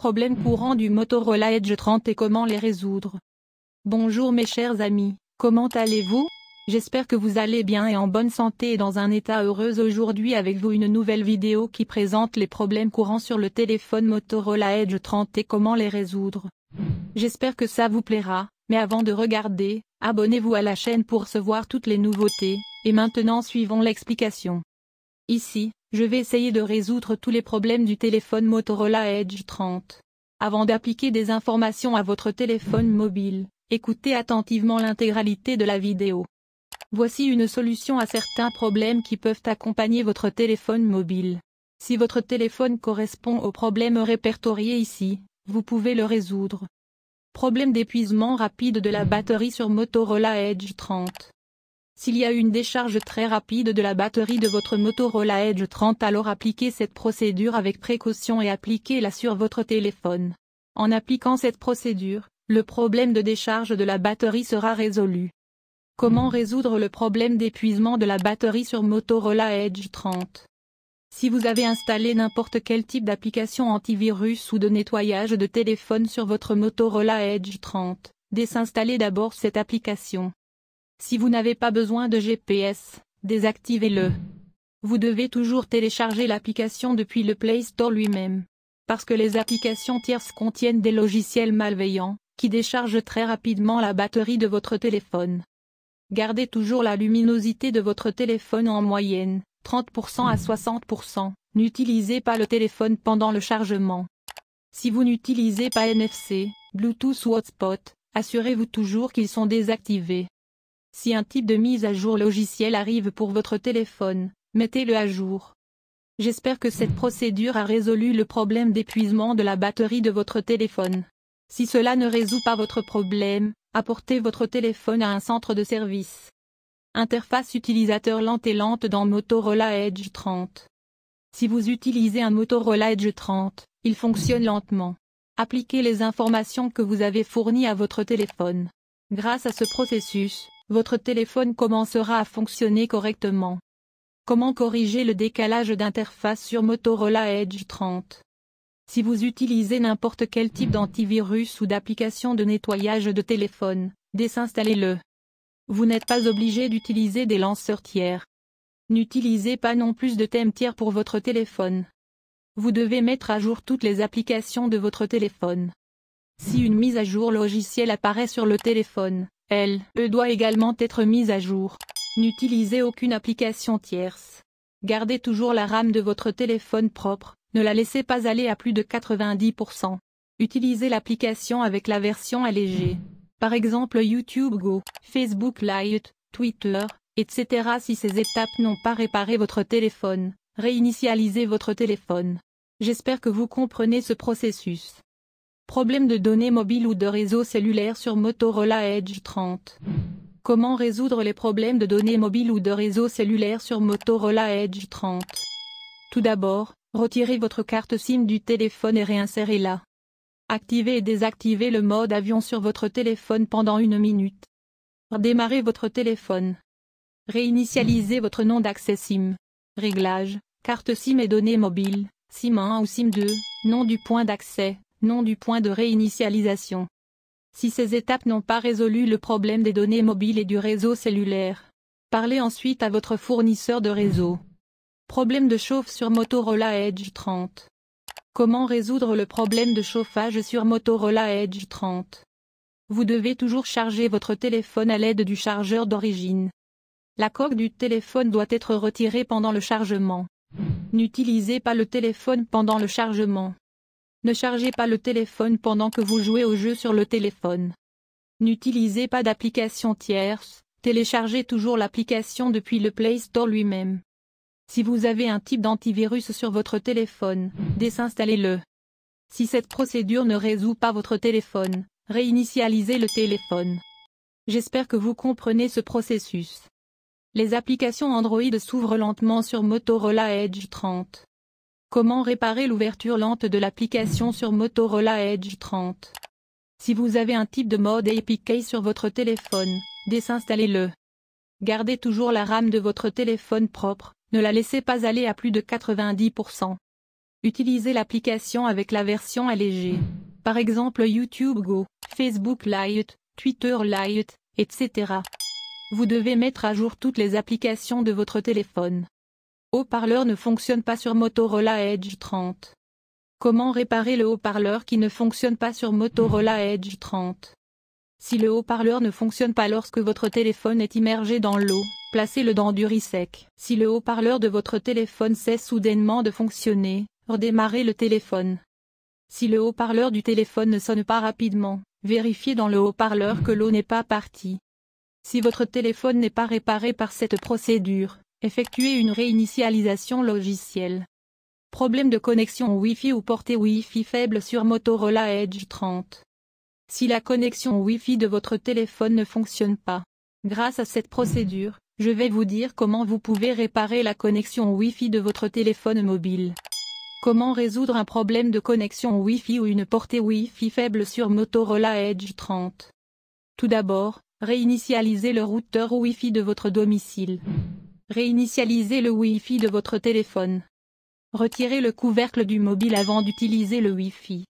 problèmes courants du Motorola Edge 30 et comment les résoudre. Bonjour mes chers amis, comment allez-vous J'espère que vous allez bien et en bonne santé et dans un état heureux aujourd'hui avec vous une nouvelle vidéo qui présente les problèmes courants sur le téléphone Motorola Edge 30 et comment les résoudre. J'espère que ça vous plaira, mais avant de regarder, abonnez-vous à la chaîne pour recevoir toutes les nouveautés, et maintenant suivons l'explication. Ici, je vais essayer de résoudre tous les problèmes du téléphone Motorola Edge 30. Avant d'appliquer des informations à votre téléphone mobile, écoutez attentivement l'intégralité de la vidéo. Voici une solution à certains problèmes qui peuvent accompagner votre téléphone mobile. Si votre téléphone correspond au problème répertorié ici, vous pouvez le résoudre. Problème d'épuisement rapide de la batterie sur Motorola Edge 30. S'il y a une décharge très rapide de la batterie de votre Motorola Edge 30 alors appliquez cette procédure avec précaution et appliquez-la sur votre téléphone. En appliquant cette procédure, le problème de décharge de la batterie sera résolu. Comment résoudre le problème d'épuisement de la batterie sur Motorola Edge 30 Si vous avez installé n'importe quel type d'application antivirus ou de nettoyage de téléphone sur votre Motorola Edge 30, désinstallez d'abord cette application. Si vous n'avez pas besoin de GPS, désactivez-le. Vous devez toujours télécharger l'application depuis le Play Store lui-même. Parce que les applications tierces contiennent des logiciels malveillants, qui déchargent très rapidement la batterie de votre téléphone. Gardez toujours la luminosité de votre téléphone en moyenne, 30% à 60%. N'utilisez pas le téléphone pendant le chargement. Si vous n'utilisez pas NFC, Bluetooth ou hotspot, assurez-vous toujours qu'ils sont désactivés. Si un type de mise à jour logiciel arrive pour votre téléphone, mettez-le à jour. J'espère que cette procédure a résolu le problème d'épuisement de la batterie de votre téléphone. Si cela ne résout pas votre problème, apportez votre téléphone à un centre de service. Interface utilisateur lente et lente dans Motorola Edge 30. Si vous utilisez un Motorola Edge 30, il fonctionne lentement. Appliquez les informations que vous avez fournies à votre téléphone. Grâce à ce processus, votre téléphone commencera à fonctionner correctement. Comment corriger le décalage d'interface sur Motorola Edge 30 Si vous utilisez n'importe quel type d'antivirus ou d'application de nettoyage de téléphone, désinstallez-le. Vous n'êtes pas obligé d'utiliser des lanceurs tiers. N'utilisez pas non plus de thème tiers pour votre téléphone. Vous devez mettre à jour toutes les applications de votre téléphone. Si une mise à jour logicielle apparaît sur le téléphone, elle doit également être mise à jour. N'utilisez aucune application tierce. Gardez toujours la RAM de votre téléphone propre, ne la laissez pas aller à plus de 90%. Utilisez l'application avec la version allégée. Par exemple YouTube Go, Facebook Lite, Twitter, etc. Si ces étapes n'ont pas réparé votre téléphone, réinitialisez votre téléphone. J'espère que vous comprenez ce processus. Problème de données mobiles ou de réseau cellulaire sur Motorola Edge 30. Comment résoudre les problèmes de données mobiles ou de réseau cellulaire sur Motorola Edge 30 Tout d'abord, retirez votre carte SIM du téléphone et réinsérez-la. Activez et désactivez le mode avion sur votre téléphone pendant une minute. Redémarrez votre téléphone. Réinitialisez votre nom d'accès SIM. Réglage, carte SIM et données mobiles, SIM 1 ou SIM 2, nom du point d'accès, non du point de réinitialisation. Si ces étapes n'ont pas résolu le problème des données mobiles et du réseau cellulaire, parlez ensuite à votre fournisseur de réseau. Problème de chauffe sur Motorola Edge 30 Comment résoudre le problème de chauffage sur Motorola Edge 30 Vous devez toujours charger votre téléphone à l'aide du chargeur d'origine. La coque du téléphone doit être retirée pendant le chargement. N'utilisez pas le téléphone pendant le chargement. Ne chargez pas le téléphone pendant que vous jouez au jeu sur le téléphone. N'utilisez pas d'application tierce, téléchargez toujours l'application depuis le Play Store lui-même. Si vous avez un type d'antivirus sur votre téléphone, désinstallez-le. Si cette procédure ne résout pas votre téléphone, réinitialisez le téléphone. J'espère que vous comprenez ce processus. Les applications Android s'ouvrent lentement sur Motorola Edge 30. Comment réparer l'ouverture lente de l'application sur Motorola Edge 30 Si vous avez un type de mode APK sur votre téléphone, désinstallez-le. Gardez toujours la RAM de votre téléphone propre, ne la laissez pas aller à plus de 90%. Utilisez l'application avec la version allégée. Par exemple YouTube Go, Facebook Lite, Twitter Lite, etc. Vous devez mettre à jour toutes les applications de votre téléphone. Haut-parleur ne fonctionne pas sur Motorola Edge 30. Comment réparer le haut-parleur qui ne fonctionne pas sur Motorola Edge 30 Si le haut-parleur ne fonctionne pas lorsque votre téléphone est immergé dans l'eau, placez-le dans du riz sec. Si le haut-parleur de votre téléphone cesse soudainement de fonctionner, redémarrez le téléphone. Si le haut-parleur du téléphone ne sonne pas rapidement, vérifiez dans le haut-parleur que l'eau n'est pas partie. Si votre téléphone n'est pas réparé par cette procédure, Effectuer une réinitialisation logicielle. Problème de connexion Wi-Fi ou portée Wi-Fi faible sur Motorola Edge 30. Si la connexion Wi-Fi de votre téléphone ne fonctionne pas, grâce à cette procédure, je vais vous dire comment vous pouvez réparer la connexion Wi-Fi de votre téléphone mobile. Comment résoudre un problème de connexion Wi-Fi ou une portée Wi-Fi faible sur Motorola Edge 30 Tout d'abord, réinitialisez le routeur Wi-Fi de votre domicile. Réinitialisez le Wi-Fi de votre téléphone. Retirez le couvercle du mobile avant d'utiliser le Wi-Fi.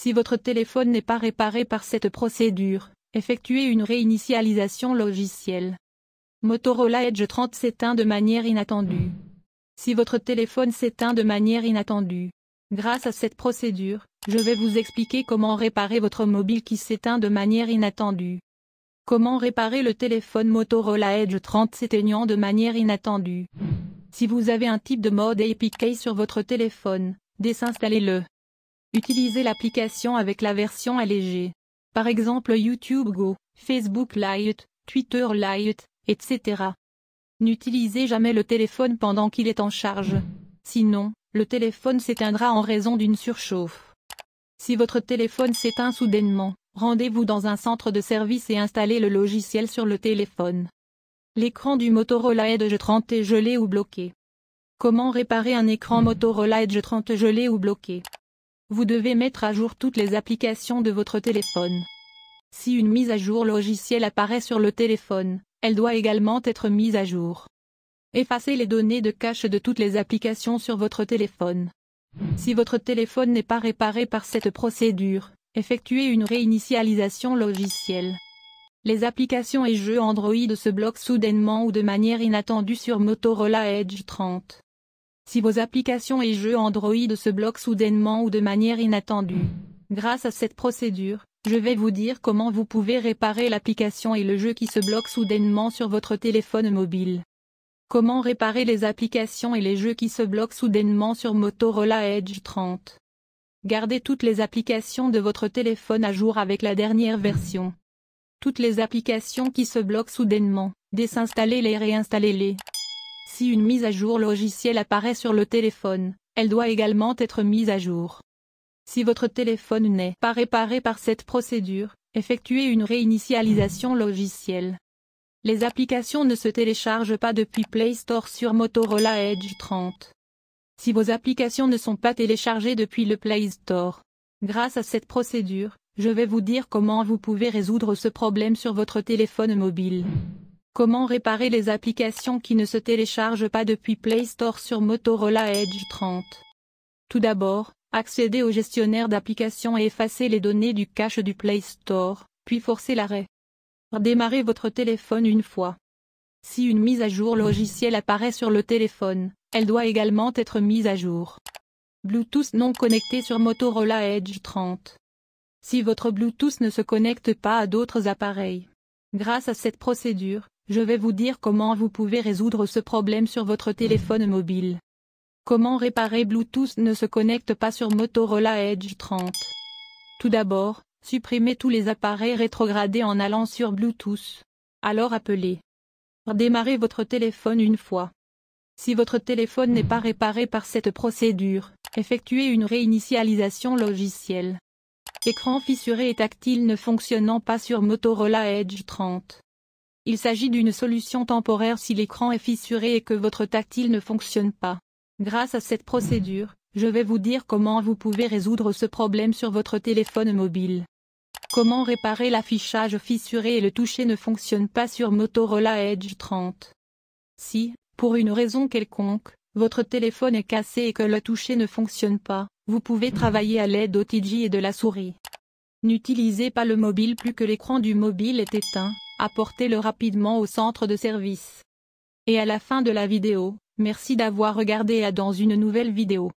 Si votre téléphone n'est pas réparé par cette procédure, effectuez une réinitialisation logicielle. Motorola Edge 30 s'éteint de manière inattendue. Si votre téléphone s'éteint de manière inattendue, grâce à cette procédure, je vais vous expliquer comment réparer votre mobile qui s'éteint de manière inattendue. Comment réparer le téléphone Motorola Edge 30 s'éteignant de manière inattendue Si vous avez un type de mode APK sur votre téléphone, désinstallez-le. Utilisez l'application avec la version allégée. Par exemple YouTube Go, Facebook Lite, Twitter Lite, etc. N'utilisez jamais le téléphone pendant qu'il est en charge. Sinon, le téléphone s'éteindra en raison d'une surchauffe. Si votre téléphone s'éteint soudainement, Rendez-vous dans un centre de service et installez le logiciel sur le téléphone. L'écran du Motorola Edge 30 est gelé ou bloqué. Comment réparer un écran Motorola Edge 30 gelé ou bloqué Vous devez mettre à jour toutes les applications de votre téléphone. Si une mise à jour logicielle apparaît sur le téléphone, elle doit également être mise à jour. Effacez les données de cache de toutes les applications sur votre téléphone. Si votre téléphone n'est pas réparé par cette procédure, effectuer une réinitialisation logicielle. Les applications et jeux Android se bloquent soudainement ou de manière inattendue sur Motorola Edge 30. Si vos applications et jeux Android se bloquent soudainement ou de manière inattendue, grâce à cette procédure, je vais vous dire comment vous pouvez réparer l'application et le jeu qui se bloquent soudainement sur votre téléphone mobile. Comment réparer les applications et les jeux qui se bloquent soudainement sur Motorola Edge 30 Gardez toutes les applications de votre téléphone à jour avec la dernière version. Toutes les applications qui se bloquent soudainement, désinstallez-les et réinstallez-les. Si une mise à jour logicielle apparaît sur le téléphone, elle doit également être mise à jour. Si votre téléphone n'est pas réparé par cette procédure, effectuez une réinitialisation logicielle. Les applications ne se téléchargent pas depuis Play Store sur Motorola Edge 30 si vos applications ne sont pas téléchargées depuis le Play Store. Grâce à cette procédure, je vais vous dire comment vous pouvez résoudre ce problème sur votre téléphone mobile. Comment réparer les applications qui ne se téléchargent pas depuis Play Store sur Motorola Edge 30 Tout d'abord, accédez au gestionnaire d'applications et effacez les données du cache du Play Store, puis forcez l'arrêt. Redémarrez votre téléphone une fois. Si une mise à jour logicielle apparaît sur le téléphone, elle doit également être mise à jour. Bluetooth non connecté sur Motorola Edge 30. Si votre Bluetooth ne se connecte pas à d'autres appareils. Grâce à cette procédure, je vais vous dire comment vous pouvez résoudre ce problème sur votre téléphone mobile. Comment réparer Bluetooth ne se connecte pas sur Motorola Edge 30 Tout d'abord, supprimez tous les appareils rétrogradés en allant sur Bluetooth. Alors appelez. Redémarrez votre téléphone une fois. Si votre téléphone n'est pas réparé par cette procédure, effectuez une réinitialisation logicielle. Écran fissuré et tactile ne fonctionnant pas sur Motorola Edge 30. Il s'agit d'une solution temporaire si l'écran est fissuré et que votre tactile ne fonctionne pas. Grâce à cette procédure, je vais vous dire comment vous pouvez résoudre ce problème sur votre téléphone mobile. Comment réparer l'affichage fissuré et le toucher ne fonctionne pas sur Motorola Edge 30 Si, pour une raison quelconque, votre téléphone est cassé et que le toucher ne fonctionne pas, vous pouvez travailler à l'aide d'OTG et de la souris. N'utilisez pas le mobile plus que l'écran du mobile est éteint, apportez-le rapidement au centre de service. Et à la fin de la vidéo, merci d'avoir regardé à dans une nouvelle vidéo.